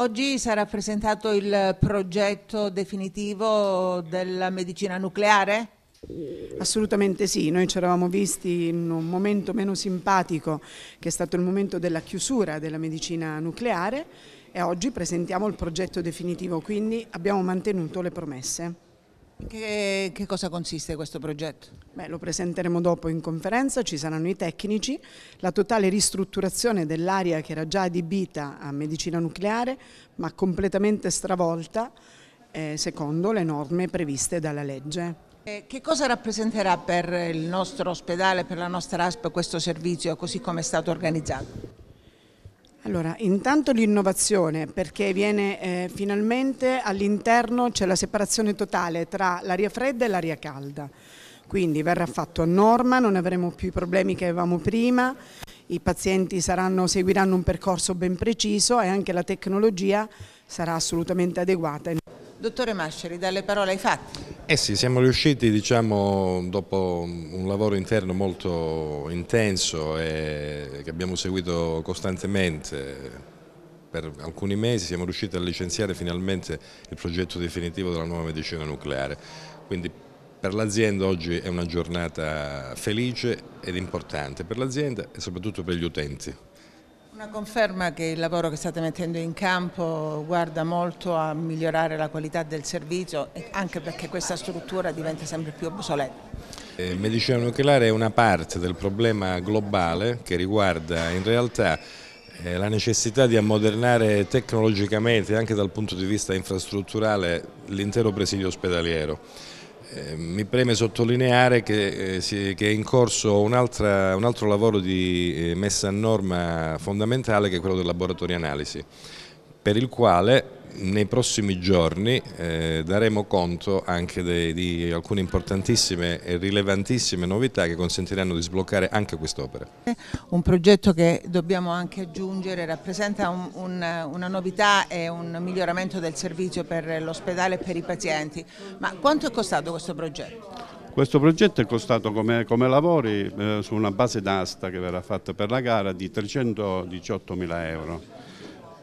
Oggi sarà presentato il progetto definitivo della medicina nucleare? Assolutamente sì, noi ci eravamo visti in un momento meno simpatico che è stato il momento della chiusura della medicina nucleare e oggi presentiamo il progetto definitivo, quindi abbiamo mantenuto le promesse. Che, che, cosa consiste questo progetto? Beh, lo presenteremo dopo in conferenza, ci saranno i tecnici, la totale ristrutturazione dell'area che era già adibita a medicina nucleare ma completamente stravolta eh, secondo le norme previste dalla legge. Eh, che cosa rappresenterà per il nostro ospedale, per la nostra ASP questo servizio così come è stato organizzato? Allora, intanto l'innovazione, perché viene eh, finalmente all'interno c'è la separazione totale tra l'aria fredda e l'aria calda. Quindi verrà fatto a norma, non avremo più i problemi che avevamo prima, i pazienti saranno, seguiranno un percorso ben preciso e anche la tecnologia sarà assolutamente adeguata. Dottore Masceri, dalle parole ai fatti. Eh sì, siamo riusciti diciamo, dopo un lavoro interno molto intenso e che abbiamo seguito costantemente per alcuni mesi, siamo riusciti a licenziare finalmente il progetto definitivo della nuova medicina nucleare. Quindi per l'azienda oggi è una giornata felice ed importante per l'azienda e soprattutto per gli utenti. Una conferma che il lavoro che state mettendo in campo guarda molto a migliorare la qualità del servizio, anche perché questa struttura diventa sempre più obsoleta. Eh, medicina nucleare è una parte del problema globale che riguarda in realtà eh, la necessità di ammodernare tecnologicamente anche dal punto di vista infrastrutturale l'intero presidio ospedaliero. Eh, mi preme sottolineare che, eh, è in corso un, altro lavoro di eh, messa a norma fondamentale che è quello del laboratorio analisi per il quale nei prossimi giorni eh, daremo conto anche de, di alcune importantissime e rilevantissime novità che consentiranno di sbloccare anche quest'opera. Un progetto che dobbiamo anche aggiungere rappresenta un, un, una novità e un miglioramento del servizio per l'ospedale e per i pazienti, ma quanto è costato questo progetto? Questo progetto è costato come, come lavori eh, su una base d'asta che verrà fatta per la gara di 318 mila euro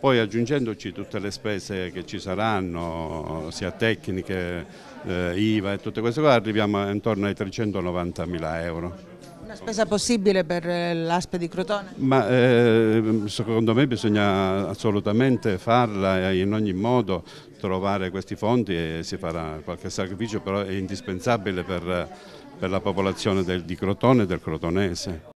poi aggiungendoci tutte le spese che ci saranno, sia tecniche, eh, IVA e tutte queste cose, arriviamo intorno ai 390 mila euro. Una spesa possibile per eh, l'aspe di Crotone? Ma, eh, secondo me bisogna assolutamente farla e in ogni modo, trovare questi fondi e si farà qualche sacrificio, però è indispensabile per, per la popolazione del, di Crotone e del crotonese.